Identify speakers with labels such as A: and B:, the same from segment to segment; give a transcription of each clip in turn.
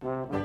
A: Thank you.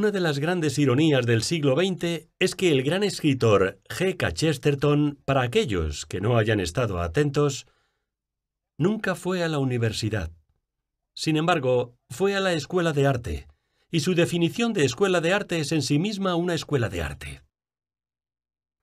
A: Una de las grandes ironías del siglo XX es que el gran escritor G. K. Chesterton, para aquellos que no hayan estado atentos, nunca fue a la universidad. Sin embargo, fue a la escuela de arte, y su definición de escuela de arte es en sí misma una escuela de arte.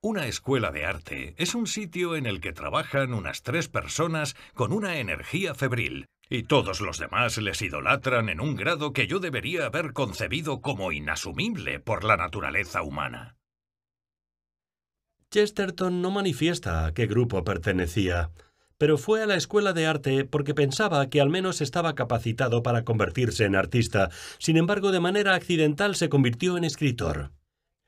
B: Una escuela de arte es un sitio en el que trabajan unas tres personas con una energía febril, y todos los demás les idolatran en un grado que yo debería haber concebido como inasumible por la naturaleza humana.
A: Chesterton no manifiesta a qué grupo pertenecía, pero fue a la escuela de arte porque pensaba que al menos estaba capacitado para convertirse en artista. Sin embargo, de manera accidental se convirtió en escritor.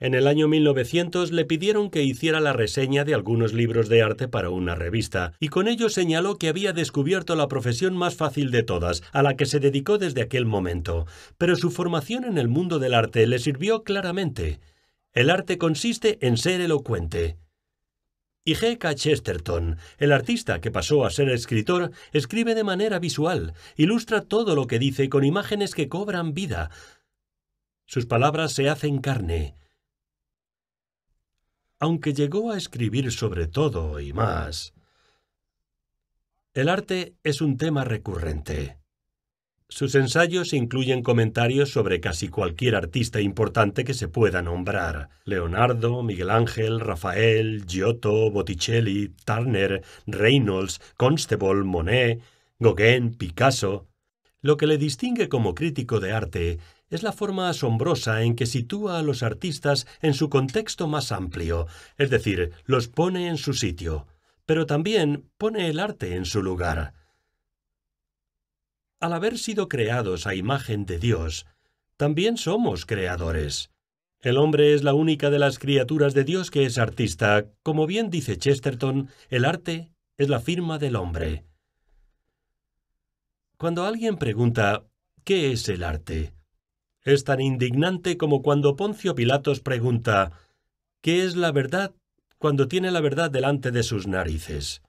A: En el año 1900 le pidieron que hiciera la reseña de algunos libros de arte para una revista, y con ello señaló que había descubierto la profesión más fácil de todas, a la que se dedicó desde aquel momento. Pero su formación en el mundo del arte le sirvió claramente. El arte consiste en ser elocuente. Y G. Chesterton, el artista que pasó a ser escritor, escribe de manera visual, ilustra todo lo que dice con imágenes que cobran vida. Sus palabras se hacen carne aunque llegó a escribir sobre todo y más. El arte es un tema recurrente. Sus ensayos incluyen comentarios sobre casi cualquier artista importante que se pueda nombrar. Leonardo, Miguel Ángel, Rafael, Giotto, Botticelli, Turner, Reynolds, Constable, Monet, Gauguin, Picasso. Lo que le distingue como crítico de arte es la forma asombrosa en que sitúa a los artistas en su contexto más amplio, es decir, los pone en su sitio, pero también pone el arte en su lugar. Al haber sido creados a imagen de Dios, también somos creadores. El hombre es la única de las criaturas de Dios que es artista. Como bien dice Chesterton, el arte es la firma del hombre. Cuando alguien pregunta, ¿qué es el arte? es tan indignante como cuando Poncio Pilatos pregunta ¿Qué es la verdad cuando tiene la verdad delante de sus narices?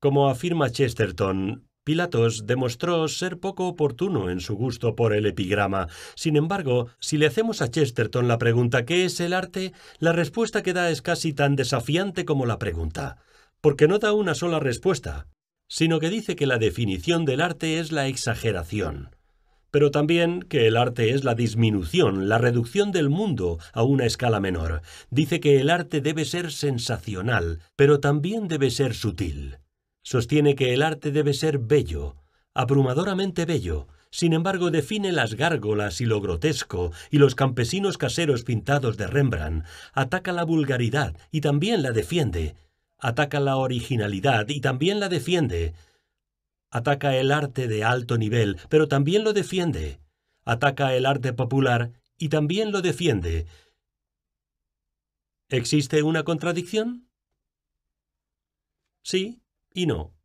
A: Como afirma Chesterton, Pilatos demostró ser poco oportuno en su gusto por el epigrama. Sin embargo, si le hacemos a Chesterton la pregunta ¿qué es el arte?, la respuesta que da es casi tan desafiante como la pregunta, porque no da una sola respuesta, sino que dice que la definición del arte es la exageración pero también que el arte es la disminución, la reducción del mundo a una escala menor. Dice que el arte debe ser sensacional, pero también debe ser sutil. Sostiene que el arte debe ser bello, abrumadoramente bello, sin embargo define las gárgolas y lo grotesco y los campesinos caseros pintados de Rembrandt, ataca la vulgaridad y también la defiende, ataca la originalidad y también la defiende, ataca el arte de alto nivel, pero también lo defiende. Ataca el arte popular y también lo defiende. ¿Existe una contradicción? Sí y no.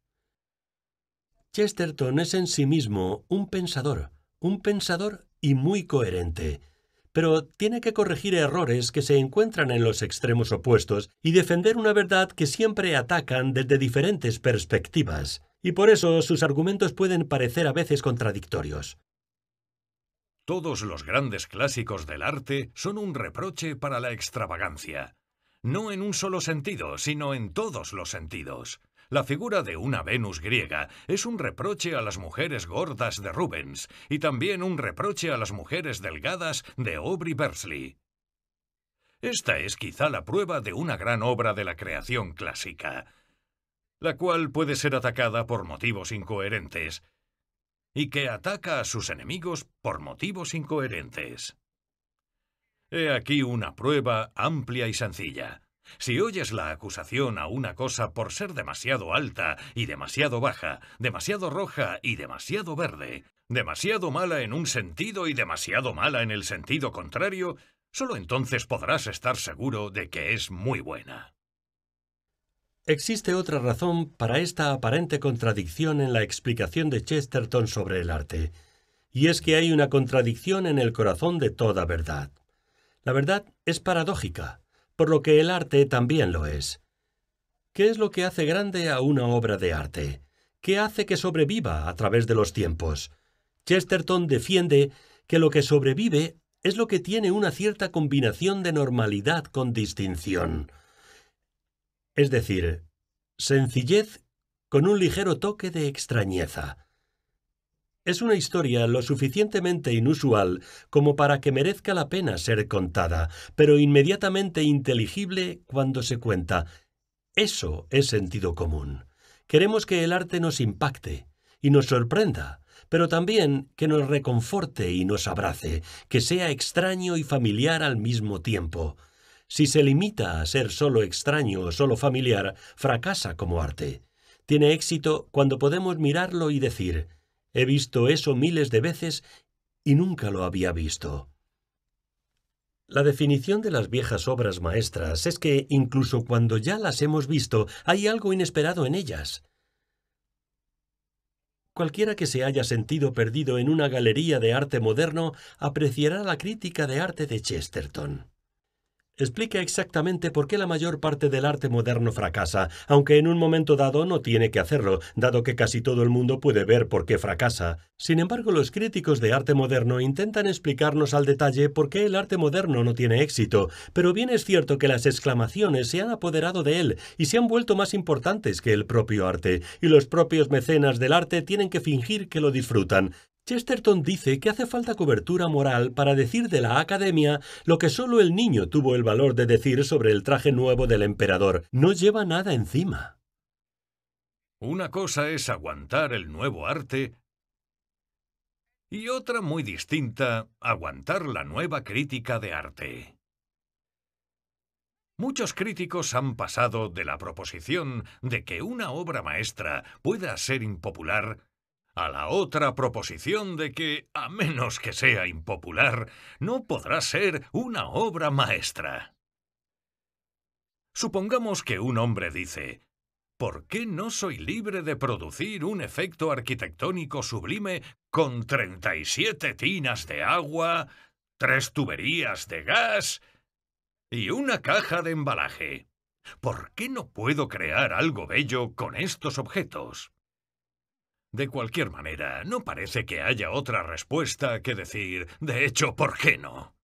A: Chesterton es en sí mismo un pensador, un pensador y muy coherente, pero tiene que corregir errores que se encuentran en los extremos opuestos y defender una verdad que siempre atacan desde diferentes perspectivas y por eso sus argumentos pueden parecer a veces contradictorios.
B: Todos los grandes clásicos del arte son un reproche para la extravagancia. No en un solo sentido, sino en todos los sentidos. La figura de una Venus griega es un reproche a las mujeres gordas de Rubens y también un reproche a las mujeres delgadas de Aubrey Bersley. Esta es quizá la prueba de una gran obra de la creación clásica la cual puede ser atacada por motivos incoherentes, y que ataca a sus enemigos por motivos incoherentes. He aquí una prueba amplia y sencilla. Si oyes la acusación a una cosa por ser demasiado alta y demasiado baja, demasiado roja y demasiado verde, demasiado mala en un sentido y demasiado mala en el sentido contrario, solo entonces podrás estar seguro de que es muy buena.
A: Existe otra razón para esta aparente contradicción en la explicación de Chesterton sobre el arte, y es que hay una contradicción en el corazón de toda verdad. La verdad es paradójica, por lo que el arte también lo es. ¿Qué es lo que hace grande a una obra de arte? ¿Qué hace que sobreviva a través de los tiempos? Chesterton defiende que lo que sobrevive es lo que tiene una cierta combinación de normalidad con distinción es decir, sencillez con un ligero toque de extrañeza. Es una historia lo suficientemente inusual como para que merezca la pena ser contada, pero inmediatamente inteligible cuando se cuenta. Eso es sentido común. Queremos que el arte nos impacte y nos sorprenda, pero también que nos reconforte y nos abrace, que sea extraño y familiar al mismo tiempo. Si se limita a ser solo extraño o solo familiar, fracasa como arte. Tiene éxito cuando podemos mirarlo y decir, he visto eso miles de veces y nunca lo había visto. La definición de las viejas obras maestras es que, incluso cuando ya las hemos visto, hay algo inesperado en ellas. Cualquiera que se haya sentido perdido en una galería de arte moderno apreciará la crítica de arte de Chesterton explica exactamente por qué la mayor parte del arte moderno fracasa, aunque en un momento dado no tiene que hacerlo, dado que casi todo el mundo puede ver por qué fracasa. Sin embargo, los críticos de arte moderno intentan explicarnos al detalle por qué el arte moderno no tiene éxito, pero bien es cierto que las exclamaciones se han apoderado de él y se han vuelto más importantes que el propio arte, y los propios mecenas del arte tienen que fingir que lo disfrutan. Chesterton dice que hace falta cobertura moral para decir de la academia lo que solo el niño tuvo el valor de decir sobre el traje nuevo del emperador. No lleva nada encima.
B: Una cosa es aguantar el nuevo arte y otra muy distinta, aguantar la nueva crítica de arte. Muchos críticos han pasado de la proposición de que una obra maestra pueda ser impopular a la otra proposición de que, a menos que sea impopular, no podrá ser una obra maestra. Supongamos que un hombre dice, ¿por qué no soy libre de producir un efecto arquitectónico sublime con 37 tinas de agua, tres tuberías de gas y una caja de embalaje? ¿Por qué no puedo crear algo bello con estos objetos? De cualquier manera, no parece que haya otra respuesta que decir, de hecho, ¿por qué no?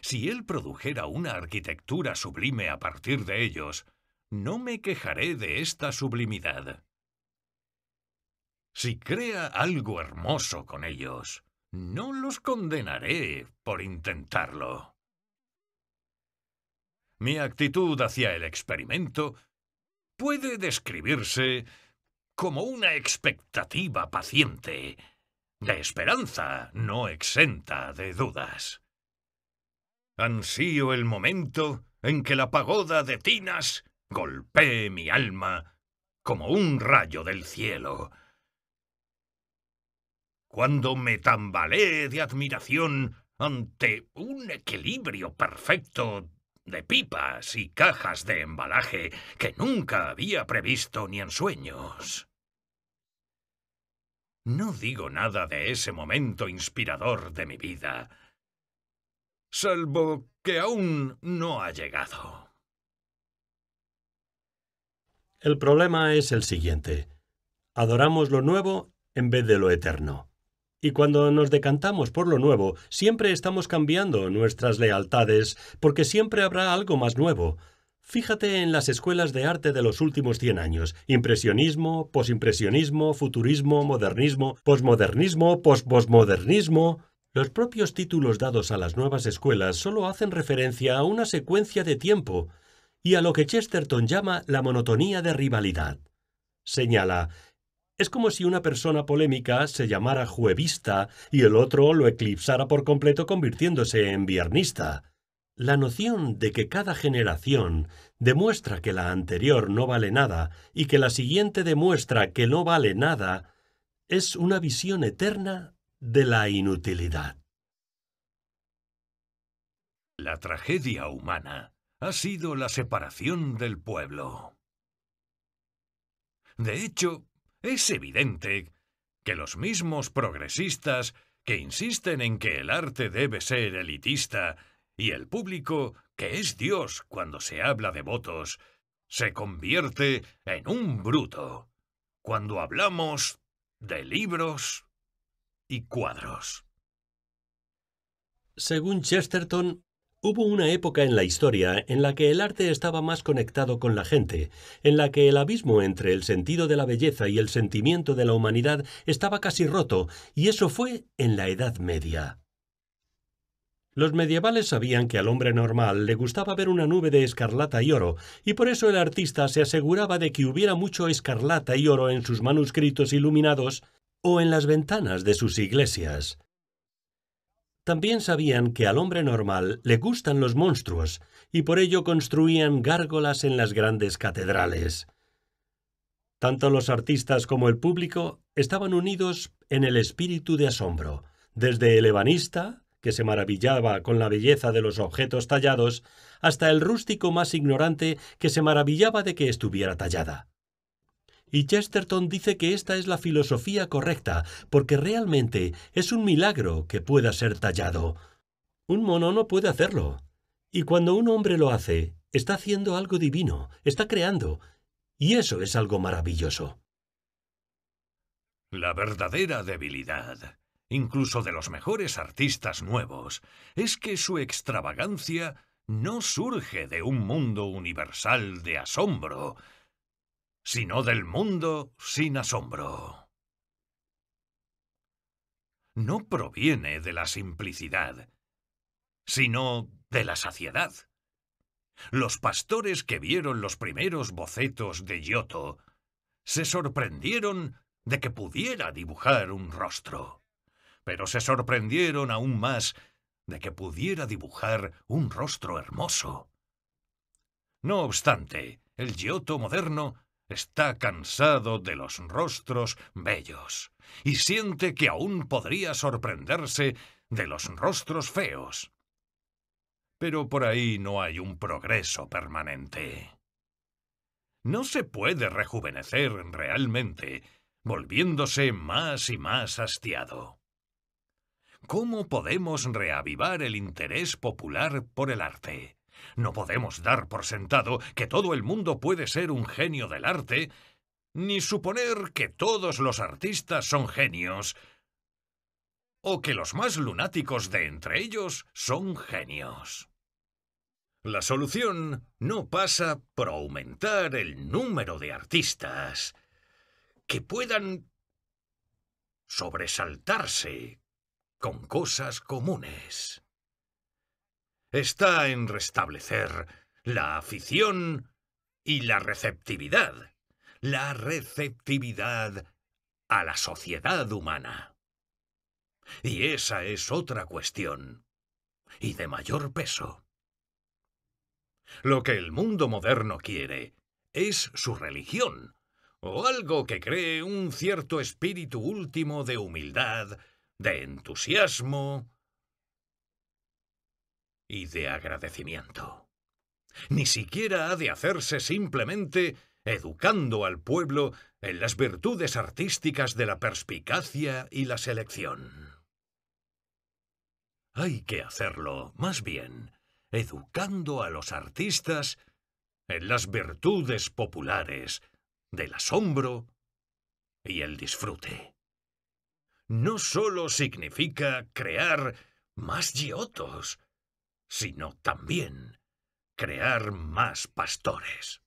B: Si él produjera una arquitectura sublime a partir de ellos, no me quejaré de esta sublimidad. Si crea algo hermoso con ellos, no los condenaré por intentarlo. Mi actitud hacia el experimento puede describirse como una expectativa paciente, de esperanza no exenta de dudas. Ansío el momento en que la pagoda de Tinas golpee mi alma como un rayo del cielo. Cuando me tambaleé de admiración ante un equilibrio perfecto de pipas y cajas de embalaje que nunca había previsto ni en sueños. No digo nada de ese momento inspirador de mi vida, salvo que aún no ha llegado.
A: El problema es el siguiente. Adoramos lo nuevo en vez de lo eterno. Y cuando nos decantamos por lo nuevo, siempre estamos cambiando nuestras lealtades, porque siempre habrá algo más nuevo. Fíjate en las escuelas de arte de los últimos 100 años. Impresionismo, posimpresionismo, futurismo, modernismo, posmodernismo, posposmodernismo. Los propios títulos dados a las nuevas escuelas solo hacen referencia a una secuencia de tiempo y a lo que Chesterton llama la monotonía de rivalidad. Señala, es como si una persona polémica se llamara juevista y el otro lo eclipsara por completo convirtiéndose en viernista. La noción de que cada generación demuestra que la anterior no vale nada y que la siguiente demuestra que no vale nada es una visión eterna de la
B: inutilidad. La tragedia humana ha sido la separación del pueblo. De hecho, es evidente que los mismos progresistas que insisten en que el arte debe ser elitista y el público, que es Dios cuando se habla de votos, se convierte en un bruto cuando hablamos de libros y cuadros.
A: Según Chesterton, Hubo una época en la historia en la que el arte estaba más conectado con la gente, en la que el abismo entre el sentido de la belleza y el sentimiento de la humanidad estaba casi roto, y eso fue en la Edad Media. Los medievales sabían que al hombre normal le gustaba ver una nube de escarlata y oro, y por eso el artista se aseguraba de que hubiera mucho escarlata y oro en sus manuscritos iluminados o en las ventanas de sus iglesias. También sabían que al hombre normal le gustan los monstruos, y por ello construían gárgolas en las grandes catedrales. Tanto los artistas como el público estaban unidos en el espíritu de asombro, desde el ebanista, que se maravillaba con la belleza de los objetos tallados, hasta el rústico más ignorante que se maravillaba de que estuviera tallada. Y Chesterton dice que esta es la filosofía correcta, porque realmente es un milagro que pueda ser tallado. Un mono no puede hacerlo. Y cuando un hombre lo hace, está haciendo algo divino, está creando, y eso es algo maravilloso.
B: La verdadera debilidad, incluso de los mejores artistas nuevos, es que su extravagancia no surge de un mundo universal de asombro, sino del mundo sin asombro. No proviene de la simplicidad, sino de la saciedad. Los pastores que vieron los primeros bocetos de Giotto se sorprendieron de que pudiera dibujar un rostro, pero se sorprendieron aún más de que pudiera dibujar un rostro hermoso. No obstante, el Giotto moderno Está cansado de los rostros bellos y siente que aún podría sorprenderse de los rostros feos. Pero por ahí no hay un progreso permanente. No se puede rejuvenecer realmente, volviéndose más y más hastiado. ¿Cómo podemos reavivar el interés popular por el arte? No podemos dar por sentado que todo el mundo puede ser un genio del arte, ni suponer que todos los artistas son genios, o que los más lunáticos de entre ellos son genios. La solución no pasa por aumentar el número de artistas que puedan sobresaltarse con cosas comunes está en restablecer la afición y la receptividad. La receptividad a la sociedad humana. Y esa es otra cuestión, y de mayor peso. Lo que el mundo moderno quiere es su religión, o algo que cree un cierto espíritu último de humildad, de entusiasmo, y de agradecimiento. Ni siquiera ha de hacerse simplemente educando al pueblo en las virtudes artísticas de la perspicacia y la selección. Hay que hacerlo, más bien, educando a los artistas en las virtudes populares del asombro y el disfrute. No solo significa crear más giotos, sino también crear más pastores.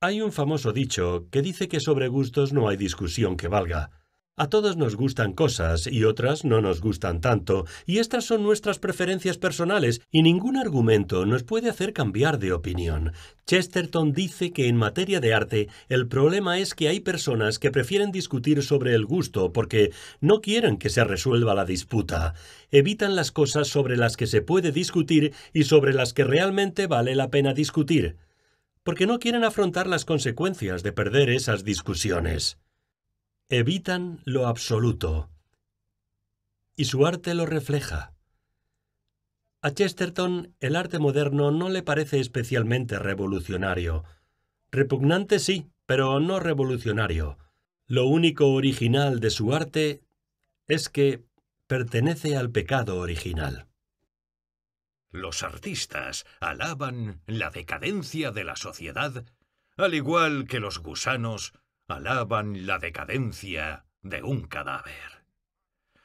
A: Hay un famoso dicho que dice que sobre gustos no hay discusión que valga. A todos nos gustan cosas y otras no nos gustan tanto, y estas son nuestras preferencias personales, y ningún argumento nos puede hacer cambiar de opinión. Chesterton dice que en materia de arte el problema es que hay personas que prefieren discutir sobre el gusto porque no quieren que se resuelva la disputa. Evitan las cosas sobre las que se puede discutir y sobre las que realmente vale la pena discutir, porque no quieren afrontar las consecuencias de perder esas discusiones evitan lo absoluto y su arte lo refleja. A Chesterton el arte moderno no le parece especialmente revolucionario. Repugnante sí, pero no revolucionario. Lo único original de su arte es que pertenece al pecado original.
B: Los artistas alaban la decadencia de la sociedad, al igual que los gusanos alaban la decadencia de un cadáver.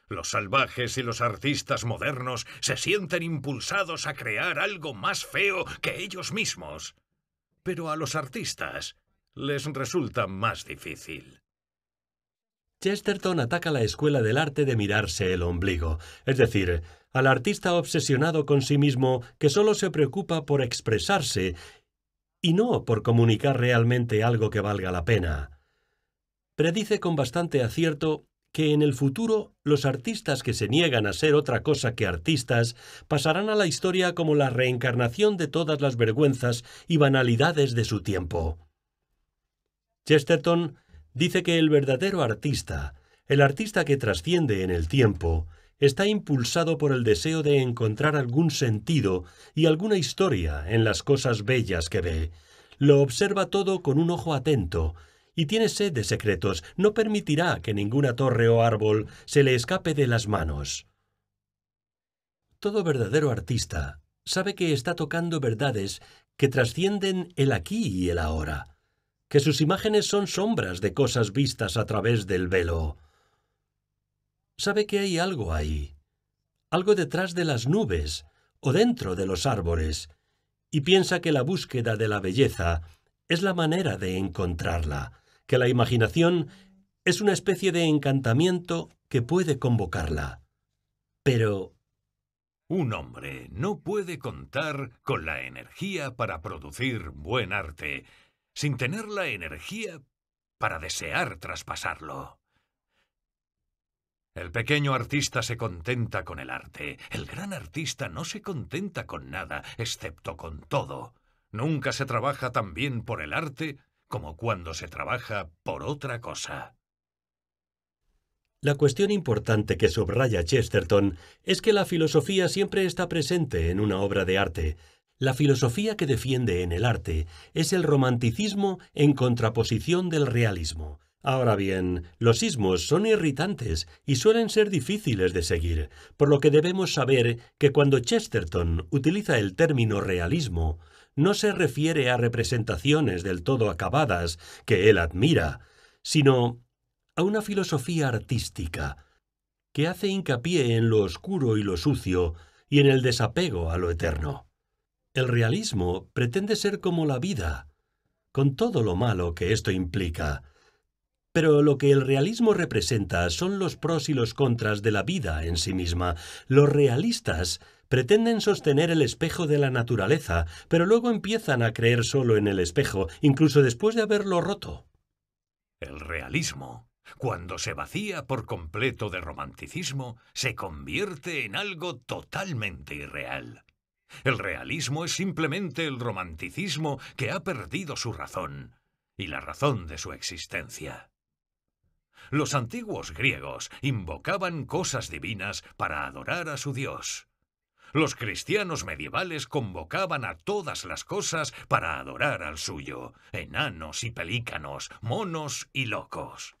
B: Los salvajes y los artistas modernos se sienten impulsados a crear algo más feo que ellos mismos. Pero a los artistas les resulta más difícil.
A: Chesterton ataca la escuela del arte de mirarse el ombligo, es decir, al artista obsesionado con sí mismo que solo se preocupa por expresarse y no por comunicar realmente algo que valga la pena predice con bastante acierto que en el futuro los artistas que se niegan a ser otra cosa que artistas pasarán a la historia como la reencarnación de todas las vergüenzas y banalidades de su tiempo. Chesterton dice que el verdadero artista, el artista que trasciende en el tiempo, está impulsado por el deseo de encontrar algún sentido y alguna historia en las cosas bellas que ve. Lo observa todo con un ojo atento, y tiene sed de secretos, no permitirá que ninguna torre o árbol se le escape de las manos. Todo verdadero artista sabe que está tocando verdades que trascienden el aquí y el ahora, que sus imágenes son sombras de cosas vistas a través del velo. Sabe que hay algo ahí, algo detrás de las nubes o dentro de los árboles, y piensa que la búsqueda de la belleza es la manera de encontrarla, que la imaginación es una especie de encantamiento que puede
B: convocarla. Pero... Un hombre no puede contar con la energía para producir buen arte sin tener la energía para desear traspasarlo. El pequeño artista se contenta con el arte. El gran artista no se contenta con nada, excepto con todo. Nunca se trabaja tan bien por el arte como cuando se trabaja por otra cosa.
A: La cuestión importante que subraya Chesterton es que la filosofía siempre está presente en una obra de arte. La filosofía que defiende en el arte es el romanticismo en contraposición del realismo. Ahora bien, los sismos son irritantes y suelen ser difíciles de seguir, por lo que debemos saber que cuando Chesterton utiliza el término realismo, no se refiere a representaciones del todo acabadas que él admira, sino a una filosofía artística que hace hincapié en lo oscuro y lo sucio y en el desapego a lo eterno. El realismo pretende ser como la vida, con todo lo malo que esto implica, pero lo que el realismo representa son los pros y los contras de la vida en sí misma. Los realistas pretenden sostener el espejo de la naturaleza, pero luego empiezan a creer solo en el espejo, incluso después de haberlo roto.
B: El realismo, cuando se vacía por completo de romanticismo, se convierte en algo totalmente irreal. El realismo es simplemente el romanticismo que ha perdido su razón y la razón de su existencia. Los antiguos griegos invocaban cosas divinas para adorar a su dios. Los cristianos medievales convocaban a todas las cosas para adorar al suyo, enanos y pelícanos, monos y locos.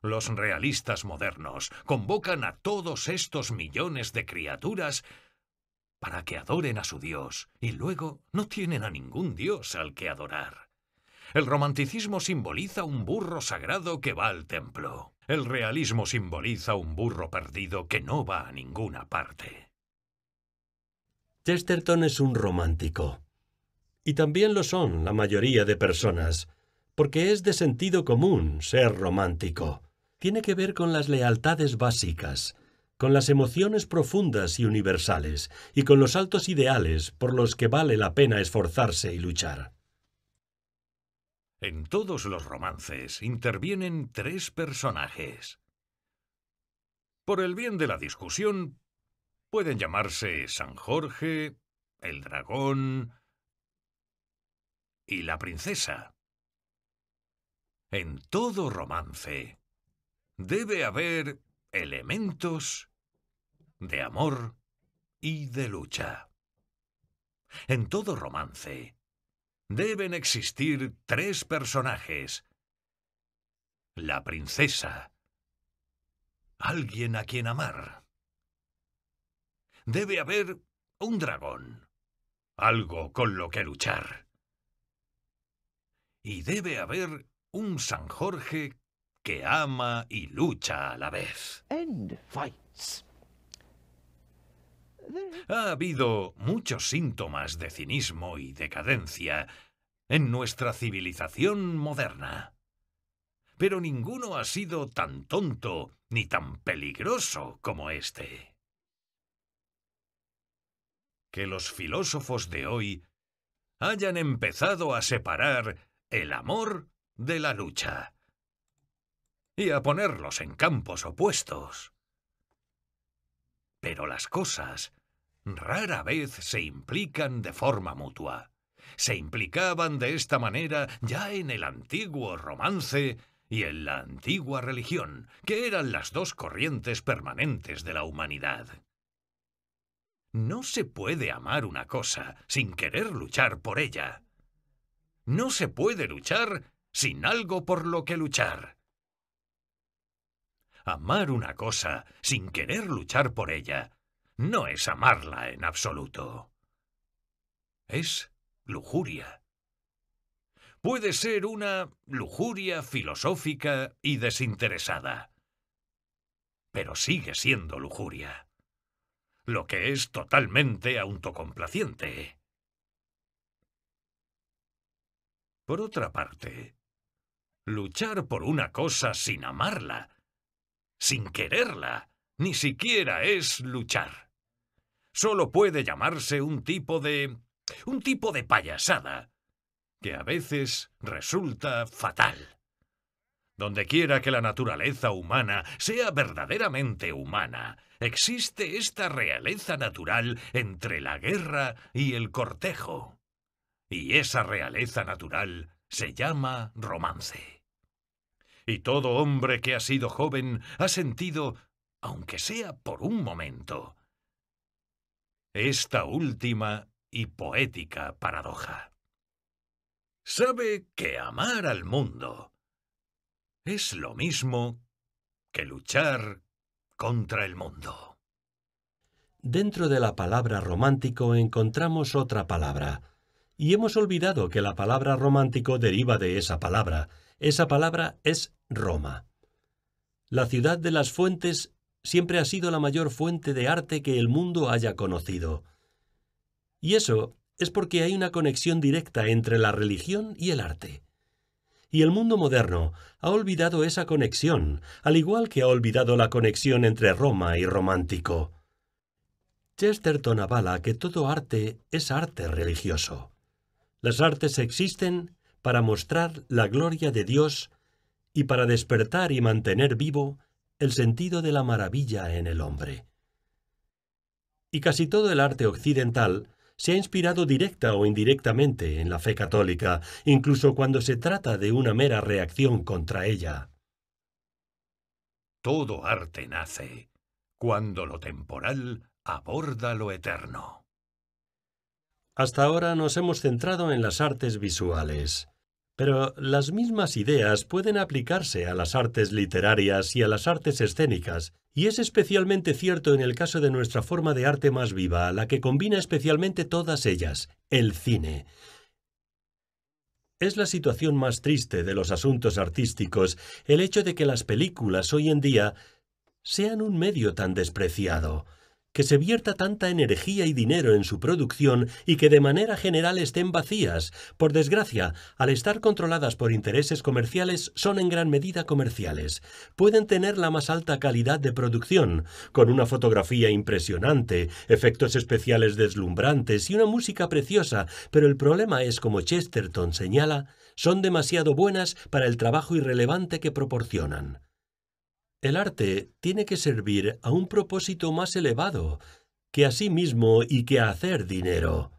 B: Los realistas modernos convocan a todos estos millones de criaturas para que adoren a su Dios, y luego no tienen a ningún Dios al que adorar. El romanticismo simboliza un burro sagrado que va al templo. El realismo simboliza un burro perdido que no va a ninguna parte.
A: Chesterton es un romántico. Y también lo son la mayoría de personas, porque es de sentido común ser romántico. Tiene que ver con las lealtades básicas, con las emociones profundas y universales, y con los altos ideales por los que vale la pena esforzarse y luchar.
B: En todos los romances intervienen tres personajes. Por el bien de la discusión, Pueden llamarse San Jorge, el dragón y la princesa. En todo romance debe haber elementos de amor y de lucha. En todo romance deben existir tres personajes. La princesa, alguien a quien amar debe haber un dragón, algo con lo que luchar. Y debe haber un San Jorge que ama y lucha a la vez. Ha habido muchos síntomas de cinismo y decadencia en nuestra civilización moderna. Pero ninguno ha sido tan tonto ni tan peligroso como este que los filósofos de hoy hayan empezado a separar el amor de la lucha y a ponerlos en campos opuestos. Pero las cosas rara vez se implican de forma mutua. Se implicaban de esta manera ya en el antiguo romance y en la antigua religión, que eran las dos corrientes permanentes de la humanidad. No se puede amar una cosa sin querer luchar por ella. No se puede luchar sin algo por lo que luchar. Amar una cosa sin querer luchar por ella no es amarla en absoluto. Es lujuria. Puede ser una lujuria filosófica y desinteresada, pero sigue siendo lujuria lo que es totalmente autocomplaciente. Por otra parte, luchar por una cosa sin amarla, sin quererla, ni siquiera es luchar. Solo puede llamarse un tipo de... un tipo de payasada, que a veces resulta fatal. Donde quiera que la naturaleza humana sea verdaderamente humana, existe esta realeza natural entre la guerra y el cortejo. Y esa realeza natural se llama romance. Y todo hombre que ha sido joven ha sentido, aunque sea por un momento, esta última y poética paradoja. Sabe que amar al mundo, es lo mismo que luchar contra el mundo.
A: Dentro de la palabra romántico encontramos otra palabra, y hemos olvidado que la palabra romántico deriva de esa palabra. Esa palabra es Roma. La ciudad de las fuentes siempre ha sido la mayor fuente de arte que el mundo haya conocido. Y eso es porque hay una conexión directa entre la religión y el arte y el mundo moderno ha olvidado esa conexión, al igual que ha olvidado la conexión entre Roma y romántico. Chesterton avala que todo arte es arte religioso. Las artes existen para mostrar la gloria de Dios y para despertar y mantener vivo el sentido de la maravilla en el hombre. Y casi todo el arte occidental se ha inspirado directa o indirectamente en la fe católica, incluso cuando se trata de una mera
B: reacción contra ella. Todo arte nace cuando lo temporal aborda lo eterno.
A: Hasta ahora nos hemos centrado en las artes visuales. Pero las mismas ideas pueden aplicarse a las artes literarias y a las artes escénicas, y es especialmente cierto en el caso de nuestra forma de arte más viva, la que combina especialmente todas ellas, el cine. Es la situación más triste de los asuntos artísticos el hecho de que las películas hoy en día sean un medio tan despreciado que se vierta tanta energía y dinero en su producción y que de manera general estén vacías. Por desgracia, al estar controladas por intereses comerciales, son en gran medida comerciales. Pueden tener la más alta calidad de producción, con una fotografía impresionante, efectos especiales deslumbrantes y una música preciosa, pero el problema es, como Chesterton señala, son demasiado buenas para el trabajo irrelevante que proporcionan. El arte tiene que servir a un propósito más elevado que a sí mismo y que a hacer dinero.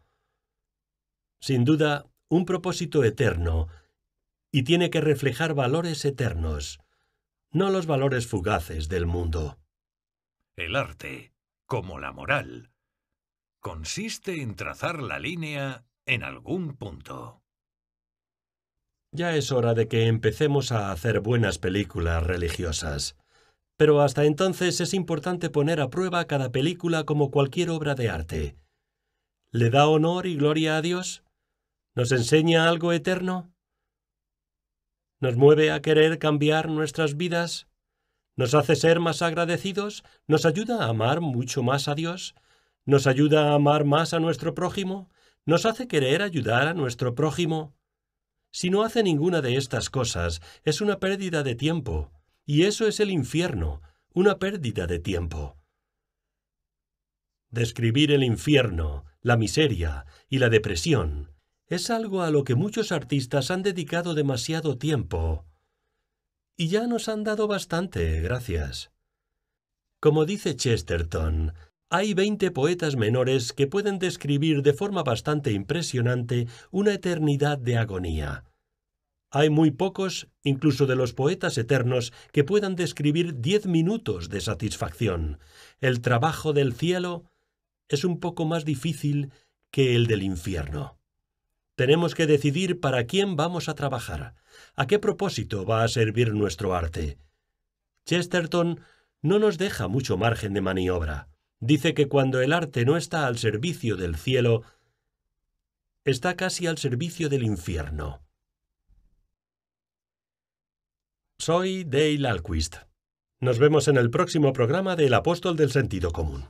A: Sin duda, un propósito eterno, y tiene que reflejar valores eternos, no los valores fugaces del mundo.
B: El arte, como la moral, consiste en trazar la línea en algún punto.
A: Ya es hora de que empecemos a hacer buenas películas religiosas pero hasta entonces es importante poner a prueba cada película como cualquier obra de arte. ¿Le da honor y gloria a Dios? ¿Nos enseña algo eterno? ¿Nos mueve a querer cambiar nuestras vidas? ¿Nos hace ser más agradecidos? ¿Nos ayuda a amar mucho más a Dios? ¿Nos ayuda a amar más a nuestro prójimo? ¿Nos hace querer ayudar a nuestro prójimo? Si no hace ninguna de estas cosas, es una pérdida de tiempo y eso es el infierno, una pérdida de tiempo. Describir el infierno, la miseria y la depresión es algo a lo que muchos artistas han dedicado demasiado tiempo. Y ya nos han dado bastante, gracias. Como dice Chesterton, hay veinte poetas menores que pueden describir de forma bastante impresionante una eternidad de agonía. Hay muy pocos, incluso de los poetas eternos, que puedan describir diez minutos de satisfacción. El trabajo del cielo es un poco más difícil que el del infierno. Tenemos que decidir para quién vamos a trabajar, a qué propósito va a servir nuestro arte. Chesterton no nos deja mucho margen de maniobra. Dice que cuando el arte no está al servicio del cielo, está casi al servicio del infierno. Soy Dale Alquist. Nos vemos en el próximo programa del Apóstol del Sentido Común.